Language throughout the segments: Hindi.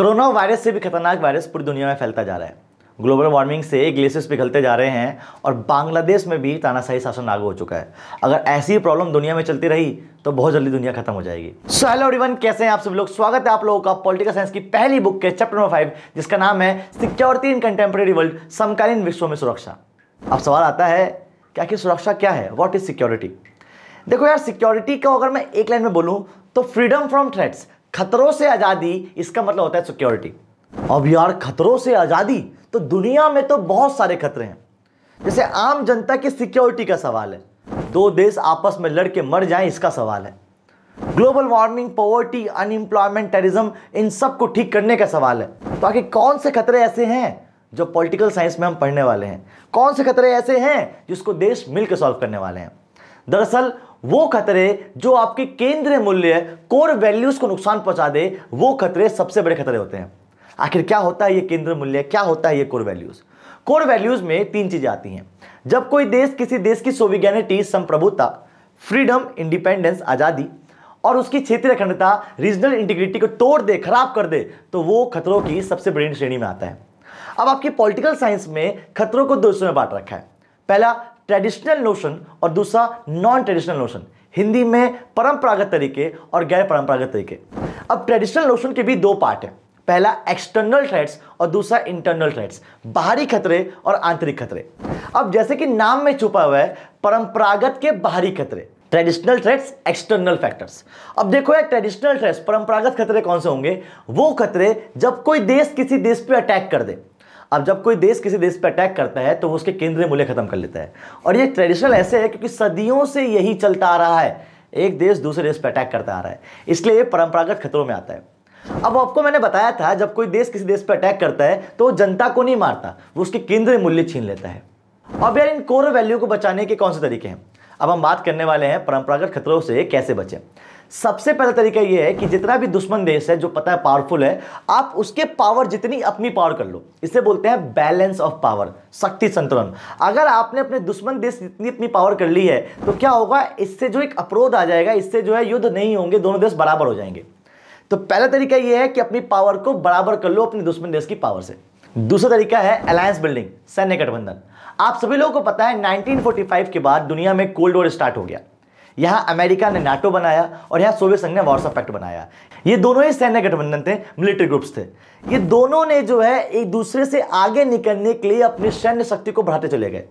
कोरोना वायरस से भी खतरनाक वायरस पूरी दुनिया में फैलता जा रहा है ग्लोबल वार्मिंग से ग्लेशियर्स पिघलते जा रहे हैं और बांग्लादेश में भी तानाशाही शासन लागू हो चुका है अगर ऐसी प्रॉब्लम दुनिया में चलती रही तो बहुत जल्दी दुनिया खत्म हो जाएगी सो हेलो एवरीवन कैसे हैं आप सब लोग स्वागत है आप लोगों का पॉलिटिकल साइंस की पहली बुक के चैप्टर नंबर फाइव जिसका नाम है सिक्योरिटी इन कंटेम्प्रेरी वर्ल्ड समकालीन विश्व में सुरक्षा अब सवाल आता है कि सुरक्षा क्या है वॉट इज सिक्योरिटी देखो यार सिक्योरिटी को अगर मैं एक लाइन में बोलूँ तो फ्रीडम फ्रॉम थ्रेट्स खतरों से आज़ादी इसका मतलब होता है सिक्योरिटी अब यार खतरों से आज़ादी तो दुनिया में तो बहुत सारे खतरे हैं जैसे आम जनता की सिक्योरिटी का सवाल है दो देश आपस में लड़ के मर जाएं इसका सवाल है global warming poverty unemployment terrorism इन सब को ठीक करने का सवाल है तो आखिर कौन से खतरे ऐसे हैं जो पॉलिटिकल साइंस में हम पढ़ने वाले हैं कौन से खतरे ऐसे हैं जिसको देश मिलकर सॉल्व करने वाले हैं दरअसल वो खतरे जो आपके केंद्रीय मूल्य कोर वैल्यूज को नुकसान पहुंचा दे वो खतरे सबसे बड़े खतरे होते हैं आखिर क्या होता है ये केंद्रीय मूल्य क्या होता है ये कोर वैल्यूज कोर वैल्यूज में तीन चीजें आती हैं जब कोई देश किसी देश की सोविगैनिटी संप्रभुता फ्रीडम इंडिपेंडेंस आजादी और उसकी क्षेत्रीय अखंडता रीजनल इंटीग्रिटी को तोड़ दे खराब कर दे तो वो खतरों की सबसे बड़ी श्रेणी में आता है अब आपकी पॉलिटिकल साइंस में खतरों को दो में बांट रखा है पहला ट्रेडिशनल नोशन और दूसरा नॉन ट्रेडिशनल नोशन हिंदी में परंपरागत तरीके और गैर परंपरागत तरीके अब ट्रेडिशनल नोशन के भी दो पार्ट हैं पहला एक्सटर्नल ट्रेड्स और दूसरा इंटरनल ट्रेड्स बाहरी खतरे और आंतरिक खतरे अब जैसे कि नाम में छुपा हुआ है परंपरागत के बाहरी खतरे ट्रेडिशनल ट्रेड्स एक्सटर्नल फैक्टर्स अब देखो यार ट्रेडिशनल ट्रेड्स परंपरागत खतरे कौन से होंगे वो खतरे जब कोई देश किसी देश पर अटैक कर दे अब जब कोई देश किसी देश पर अटैक करता है तो वो उसके केंद्रीय मूल्य खत्म कर लेता है और ये ट्रेडिशनल ऐसे है क्योंकि सदियों से यही चलता आ रहा है एक देश दूसरे देश पर अटैक करता आ रहा है इसलिए ये परंपरागत खतरों में आता है अब आपको मैंने बताया था जब कोई देश किसी देश पर अटैक करता है तो वो जनता को नहीं मारता वो उसके केंद्रीय मूल्य छीन लेता है अब यार इन कोर वैल्यू को बचाने के कौन से तरीके हैं अब हम बात करने वाले हैं परंपरागत खतरों से कैसे बचें सबसे पहला तरीका यह है कि जितना भी दुश्मन देश है जो पता है पावरफुल है आप उसके पावर जितनी अपनी पावर कर लो इसे बोलते हैं बैलेंस ऑफ पावर शक्ति संतुलन अगर आपने अपने दुश्मन देश जितनी अपनी पावर कर ली है तो क्या होगा इससे जो एक अपरोध आ जाएगा इससे जो है युद्ध नहीं होंगे दोनों देश बराबर हो जाएंगे तो पहला तरीका यह है कि अपनी पावर को बराबर कर लो अपने दुश्मन देश की पावर से दूसरा तरीका है अलायंस बिल्डिंग सैन्य गठबंधन आप सभी लोगों को पता है 1945 के बाद दुनिया में कोल्ड वॉर स्टार्ट हो गया यहाँ अमेरिका ने नाटो बनाया और यहाँ सोवियत संघ ने वार्सा पैक्ट बनाया ये दोनों ही सैन्य गठबंधन थे मिलिट्री ग्रुप्स थे ये दोनों ने जो है एक दूसरे से आगे निकलने के लिए अपनी सैन्य शक्ति को बढ़ाते चले गए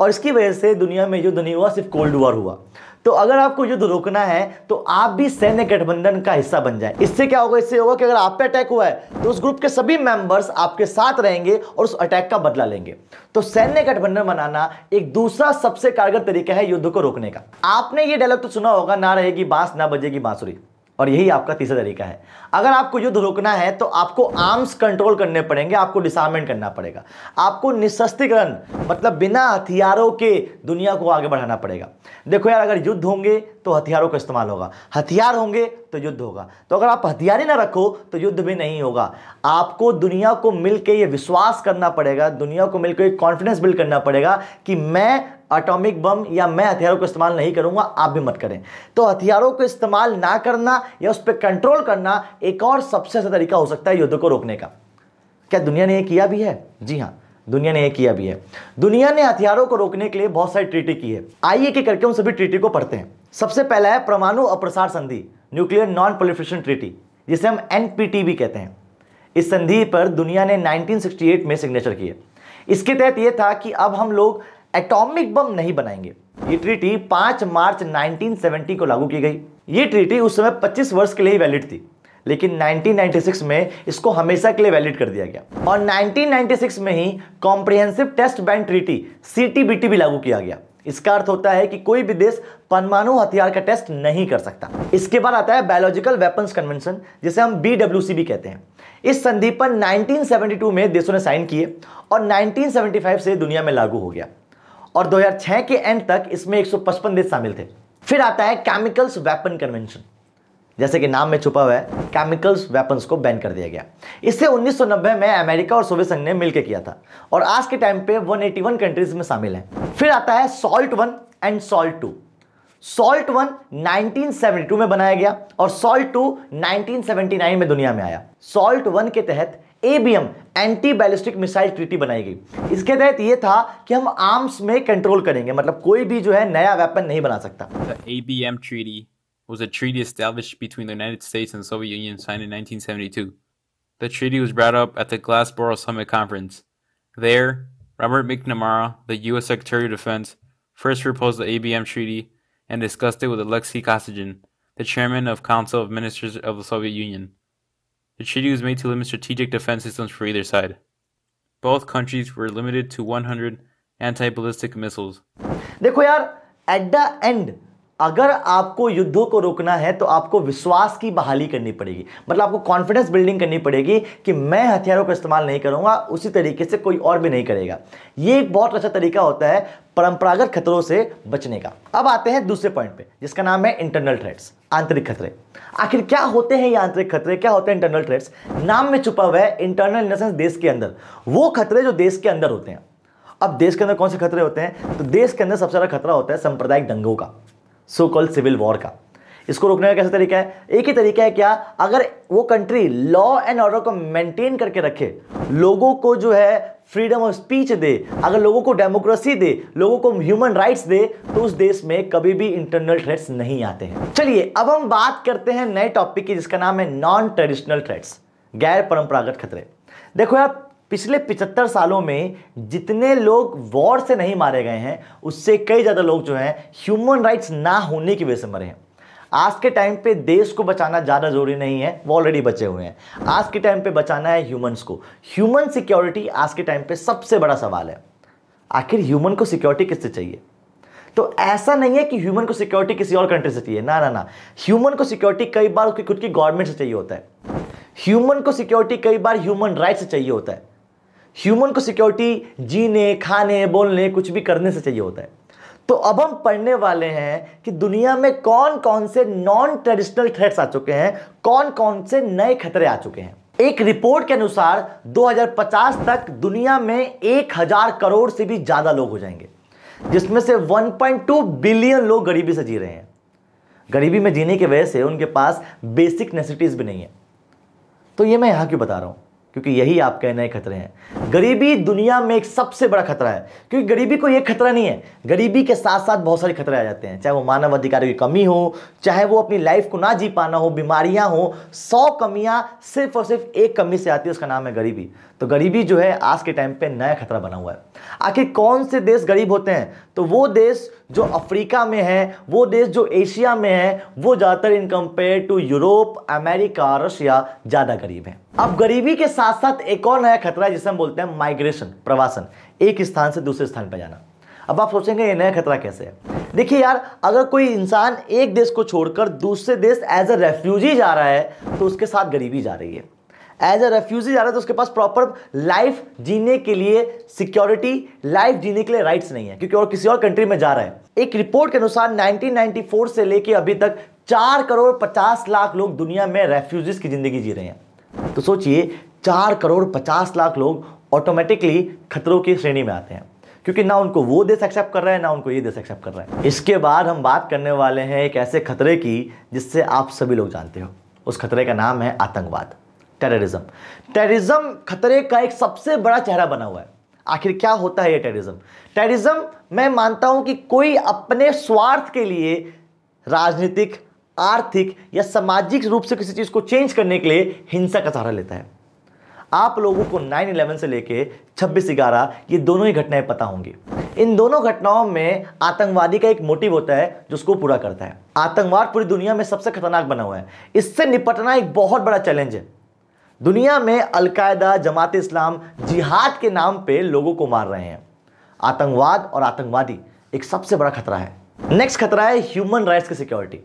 और इसकी वजह से दुनिया में युद्ध नहीं हुआ सिर्फ कोल्ड वॉर हुआ तो अगर आपको युद्ध रोकना है तो आप भी सैन्य गठबंधन का हिस्सा बन जाए इससे क्या होगा इससे होगा कि अगर आप पे अटैक हुआ है तो उस ग्रुप के सभी मेंबर्स आपके साथ रहेंगे और उस अटैक का बदला लेंगे तो सैन्य गठबंधन बनाना एक दूसरा सबसे कारगर तरीका है युद्ध को रोकने का आपने ये डायलॉग तो सुना होगा ना रहेगी बांस ना बजेगी बांसुरी और यही आपका तीसरा तरीका है अगर आपको युद्ध रोकना है तो आपको आर्म्स कंट्रोल करने पड़ेंगे आपको डिसार्मेंट करना पड़ेगा आपको निशस्त्रीकरण मतलब बिना हथियारों के दुनिया को आगे बढ़ाना पड़ेगा देखो यार अगर युद्ध होंगे तो हथियारों का इस्तेमाल होगा हथियार होंगे तो युद्ध होगा तो अगर आप हथियार ही ना रखो तो युद्ध भी नहीं होगा आपको दुनिया को मिलकर यह विश्वास करना पड़ेगा दुनिया को मिलकर कॉन्फिडेंस बिल्ड करना पड़ेगा कि मैं एटॉमिक बम या मैं हथियारों का इस्तेमाल नहीं करूंगा आप भी मत करें तो हथियारों को इस्तेमाल ना करना या उस पर कंट्रोल करना एक और सबसे अच्छा तरीका हो सकता है युद्ध को रोकने का क्या दुनिया ने यह किया भी है जी हाँ दुनिया ने यह किया भी है दुनिया ने हथियारों को रोकने के लिए बहुत सारी ट्रीटी की है आइए के करके उन सभी ट्रीटी को पढ़ते हैं सबसे पहला है परमाणु अप्रसार संधि न्यूक्लियर नॉन प्रोलिफरेशन ट्रीटी जिसे हम एन भी कहते हैं इस संधि पर दुनिया ने 1968 में सिग्नेचर किए इसके तहत यह था कि अब हम लोग एटॉमिक बम नहीं बनाएंगे ये ट्रीटी 5 मार्च 1970 को लागू की गई ये ट्रीटी उस समय 25 वर्ष के लिए ही वैलिड थी लेकिन 1996 में इसको हमेशा के लिए वैलिड कर दिया गया और 1996 में ही comprehensive test ban treaty CTBT भी लागू किया गया इसका अर्थ होता है कि कोई भी देश परमाणु हथियार का टेस्ट नहीं कर सकता इसके बाद आता है बायोलॉजिकल वेपन्स कन्वेंशन जिसे हम बी भी कहते हैं इस संधि पर 1972 में देशों ने साइन किए और 1975 से दुनिया में लागू हो गया और 2006 के एंड तक इसमें 155 देश शामिल थे फिर आता है केमिकल्स वेपन कन्वेंशन जैसे कि नाम में छुपा हुआ है केमिकल्स वेपन्स को बैन कर दिया गया इससे 1990 में अमेरिका और सोवियत संघ ने मिलकर किया था और आज के टाइम पे 181 कंट्रीज में शामिल हैं फिर आता है SALT one and SALT two SALT one 1972 में बनाया गया और सॉल्ट टू 1979 में दुनिया में आया सॉल्ट वन के तहत ABM anti ballistic missile treaty बनाई गई इसके तहत यह था कि हम आर्म्स में कंट्रोल करेंगे मतलब कोई भी जो है नया वेपन नहीं बना सकता ABM treaty was a treaty established between the United States and the Soviet Union signed in 1972. The treaty was brought up at the Glasgow Summit Conference. There, Robert McNamara, the U.S. Secretary of Defense, first proposed the ABM Treaty and discussed it with Alexei Kosygin, the chairman of Council of Ministers of the Soviet Union. The treaty was made to limit strategic defense systems for either side. Both countries were limited to 100 anti-ballistic missiles. देखो यार, at the end, अगर आपको युद्धों को रोकना है तो आपको विश्वास की बहाली करनी पड़ेगी मतलब आपको कॉन्फिडेंस बिल्डिंग करनी पड़ेगी कि मैं हथियारों का इस्तेमाल नहीं करूंगा उसी तरीके से कोई और भी नहीं करेगा ये एक बहुत अच्छा तरीका होता है परंपरागत खतरों से बचने का अब आते हैं दूसरे पॉइंट पे जिसका नाम है इंटरनल थ्रेड्स आंतरिक खतरे आखिर क्या होते हैं ये आंतरिक खतरे क्या होते हैं इंटरनल थ्रेड्स नाम में छुपा हुआ है इंटरनल इन द सेंस देश के अंदर वो खतरे जो देश के अंदर होते हैं अब देश के अंदर कौन से खतरे होते हैं तो देश के अंदर सबसे ज़्यादा खतरा होता है सांप्रदायिक दंगों का सो कॉल्ड सिविल वॉर का इसको रोकने का कैसा तरीका है एक ही तरीका है क्या अगर वो कंट्री लॉ एंड ऑर्डर को मेंटेन करके रखे लोगों को जो है फ्रीडम ऑफ स्पीच दे अगर लोगों को डेमोक्रेसी दे लोगों को ह्यूमन राइट्स दे तो उस देश में कभी भी इंटरनल थ्रेट्स नहीं आते हैं चलिए अब हम बात करते हैं नए टॉपिक की जिसका नाम है नॉन ट्रेडिशनल थ्रेट्स गैर परंपरागत खतरे देखो यार पिछले 75 सालों में जितने लोग वॉर से नहीं मारे गए हैं उससे कई ज़्यादा लोग जो हैं ह्यूमन राइट्स ना होने की वजह से मरे हैं आज के टाइम पे देश को बचाना ज़्यादा ज़रूरी नहीं है वो ऑलरेडी बचे हुए हैं आज के टाइम पे बचाना है ह्यूमंस को ह्यूमन सिक्योरिटी आज के टाइम पे सबसे बड़ा सवाल है आखिर ह्यूमन को सिक्योरिटी किससे चाहिए तो ऐसा नहीं है कि ह्यूमन को सिक्योरिटी किसी और कंट्री से चाहिए ना ना ना ह्यूमन को सिक्योरिटी कई बार उसकी खुद की गवर्नमेंट से चाहिए होता है ह्यूमन को सिक्योरिटी कई बार ह्यूमन राइट से चाहिए होता है ह्यूमन को सिक्योरिटी जीने खाने बोलने कुछ भी करने से चाहिए होता है तो अब हम पढ़ने वाले हैं कि दुनिया में कौन कौन से नॉन ट्रेडिशनल थ्रेट्स आ चुके हैं कौन कौन से नए खतरे आ चुके हैं एक रिपोर्ट के अनुसार 2050 तक दुनिया में 1000 करोड़ से भी ज़्यादा लोग हो जाएंगे जिसमें से 1.2 बिलियन लोग गरीबी से जी रहे हैं गरीबी में जीने की वजह से उनके पास बेसिक नेसेसिटीज़ भी नहीं है तो ये मैं यहाँ क्यों बता रहा हूँ क्योंकि यही आपके नए खतरे हैं गरीबी दुनिया में एक सबसे बड़ा खतरा है क्योंकि गरीबी को ये खतरा नहीं है गरीबी के साथ साथ बहुत सारे खतरे आ जाते हैं चाहे वो मानव अधिकारों की कमी हो चाहे वो अपनी लाइफ को ना जी पाना हो बीमारियां हो सौ कमियां सिर्फ और सिर्फ एक कमी से आती है उसका नाम है गरीबी तो गरीबी जो है आज के टाइम पर नया खतरा बना हुआ है आखिर कौन से देश गरीब होते हैं तो वो देश जो अफ्रीका में है वो देश जो एशिया में है वो ज़्यादातर in compare to Europe America Russia ज़्यादा गरीब हैं अब गरीबी के साथ साथ एक और नया खतरा है जिसे हम बोलते हैं माइग्रेशन प्रवासन एक स्थान से दूसरे स्थान पर जाना अब आप सोचेंगे ये नया खतरा कैसे है देखिए यार अगर कोई इंसान एक देश को छोड़कर दूसरे देश एज अ रेफ्यूजी जा रहा है तो उसके साथ गरीबी जा रही है एज अ रेफ्यूजी जा रहा है तो उसके पास प्रॉपर लाइफ जीने के लिए सिक्योरिटी लाइफ जीने के लिए राइट्स नहीं है क्योंकि और किसी और कंट्री में जा रहा है एक रिपोर्ट के अनुसार 1994 से लेके अभी तक चार करोड़ पचास लाख लोग दुनिया में रेफ्यूजीज की जिंदगी जी रहे हैं तो सोचिए चार करोड़ पचास लाख लोग ऑटोमेटिकली खतरों की श्रेणी में आते हैं क्योंकि ना उनको वो देश एक्सेप्ट कर रहा है ना उनको ये देश एक्सेप्ट कर रहा है इसके बाद हम बात करने वाले हैं एक ऐसे खतरे की जिससे आप सभी लोग जानते हो उस खतरे का नाम है आतंकवाद टेररिज्म टेररिज्म खतरे का एक सबसे बड़ा चेहरा बना हुआ है आखिर क्या होता है ये टेररिज्म टेररिज्म मैं मानता हूं कि कोई अपने स्वार्थ के लिए राजनीतिक आर्थिक या सामाजिक रूप से किसी चीज़ को चेंज करने के लिए हिंसा का सहारा लेता है आप लोगों को 9/11 से लेके 26 ग्यारह ये दोनों ही घटनाएं पता होंगी इन दोनों घटनाओं में आतंकवादी का एक मोटिव होता है जो उसको पूरा करता है आतंकवाद पूरी दुनिया में सबसे खतरनाक बना हुआ है इससे निपटना एक बहुत बड़ा चैलेंज है दुनिया में अलकायदा जमात इस्लाम जिहाद के नाम पर लोगों को मार रहे हैं आतंकवाद और आतंकवादी एक सबसे बड़ा खतरा है नेक्स्ट खतरा है ह्यूमन राइट्स की सिक्योरिटी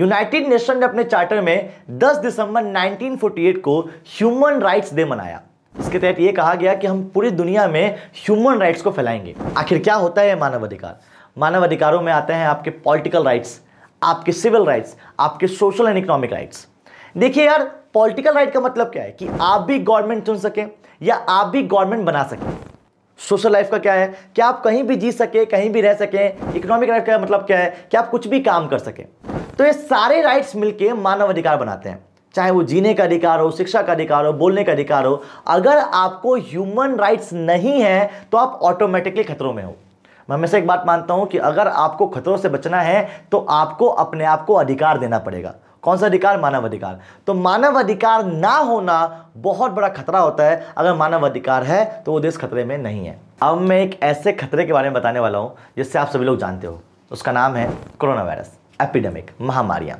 यूनाइटेड नेशन ने अपने चार्टर में 10 दिसंबर 1948 को ह्यूमन राइट्स डे मनाया इसके तहत ये कहा गया कि हम पूरी दुनिया में ह्यूमन राइट्स को फैलाएंगे आखिर क्या होता है मानव अधिकार मानव अधिकारों में आते हैं आपके पॉलिटिकल राइट्स आपके सिविल राइट्स आपके सोशल एंड इकोनॉमिक राइट्स देखिए यार पॉलिटिकल राइट का मतलब क्या है कि आप भी गवर्नमेंट चुन सकें या आप भी गवर्नमेंट बना सकें सोशल लाइफ का क्या है क्या आप कहीं भी जी सकें कहीं भी रह सकें इकोनॉमिक लाइफ का मतलब क्या है कि आप कुछ भी काम कर सकें तो ये सारे राइट्स मिलके मानव अधिकार बनाते हैं चाहे वो जीने का अधिकार हो शिक्षा का अधिकार हो बोलने का अधिकार हो अगर आपको ह्यूमन राइट्स नहीं है तो आप ऑटोमेटिकली खतरों में हो मैं हमेशा एक बात मानता हूं कि अगर आपको खतरों से बचना है तो आपको अपने आप को अधिकार देना पड़ेगा कौन सा अधिकार मानव अधिकार तो मानव अधिकार ना होना बहुत बड़ा खतरा होता है अगर मानव अधिकार है तो वो देश खतरे में नहीं है अब मैं एक ऐसे खतरे के बारे में बताने वाला हूँ जिससे आप सभी लोग जानते हो उसका नाम है कोरोना वायरस एपिडेमिक महामारियां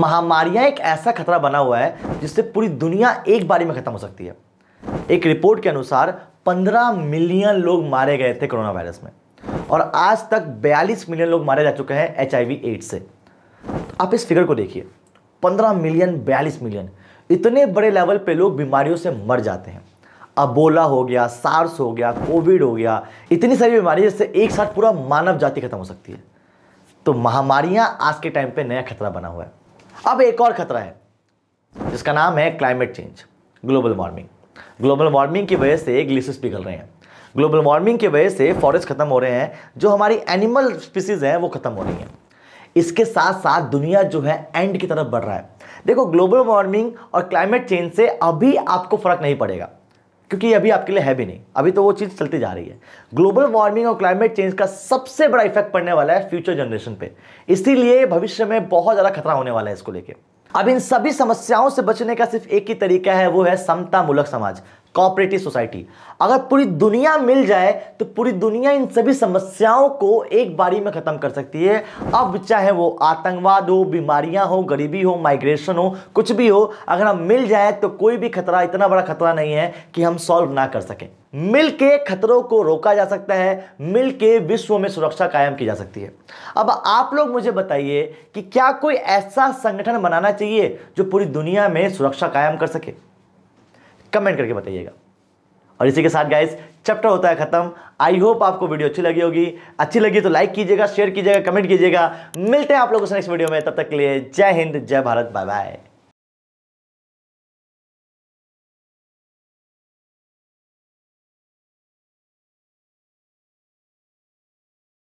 महामारियां एक ऐसा खतरा बना हुआ है जिससे पूरी दुनिया एक बारी में खत्म हो सकती है एक रिपोर्ट के अनुसार 15 मिलियन लोग मारे गए थे कोरोना वायरस में और आज तक 42 मिलियन लोग मारे जा चुके हैं एच आई एड्स से तो आप इस फिगर को देखिए 15 मिलियन 42 मिलियन इतने बड़े लेवल पे लोग बीमारियों से मर जाते हैं अबोला हो गया सार्स हो गया कोविड हो गया इतनी सारी बीमारी जिससे एक साथ पूरा मानव जाति खत्म हो सकती है तो महामारियां आज के टाइम पे नया खतरा बना हुआ है अब एक और खतरा है जिसका नाम है climate change global warming global warming की वजह से ग्लेशियर्स पिघल रहे हैं ग्लोबल वार्मिंग की वजह से फॉरेस्ट खत्म हो रहे हैं जो हमारी एनिमल स्पीसीज हैं वो खत्म हो रही हैं इसके साथ साथ दुनिया जो है एंड की तरफ बढ़ रहा है देखो ग्लोबल वार्मिंग और क्लाइमेट चेंज से अभी आपको फर्क नहीं पड़ेगा क्योंकि अभी आपके लिए है भी नहीं अभी तो वो चीज़ चलती जा रही है ग्लोबल वार्मिंग और क्लाइमेट चेंज का सबसे बड़ा इफेक्ट पड़ने वाला है फ्यूचर जनरेशन पे इसीलिए भविष्य में बहुत ज़्यादा खतरा होने वाला है इसको लेके अब इन सभी समस्याओं से बचने का सिर्फ एक ही तरीका है वो है समतामूलक समाज कॉपरेटिव सोसाइटी अगर पूरी दुनिया मिल जाए तो पूरी दुनिया इन सभी समस्याओं को एक बारी में ख़त्म कर सकती है अब चाहे वो आतंकवाद हो बीमारियां हो गरीबी हो माइग्रेशन हो कुछ भी हो अगर हम मिल जाए तो कोई भी खतरा इतना बड़ा खतरा नहीं है कि हम सॉल्व ना कर सकें मिल के खतरों को रोका जा सकता है मिल के विश्व में सुरक्षा कायम की जा सकती है अब आप लोग मुझे बताइए कि क्या कोई ऐसा संगठन बनाना चाहिए जो पूरी दुनिया में सुरक्षा कायम कर सके कमेंट करके बताइएगा और इसी के साथ गाइस चैप्टर होता है खत्म आई होप आपको वीडियो अच्छी लगी होगी अच्छी लगी तो लाइक कीजिएगा शेयर कीजिएगा कमेंट कीजिएगा मिलते हैं आप लोगों से नेक्स्ट वीडियो में तब तक के लिए जय हिंद जय भारत बाय बाय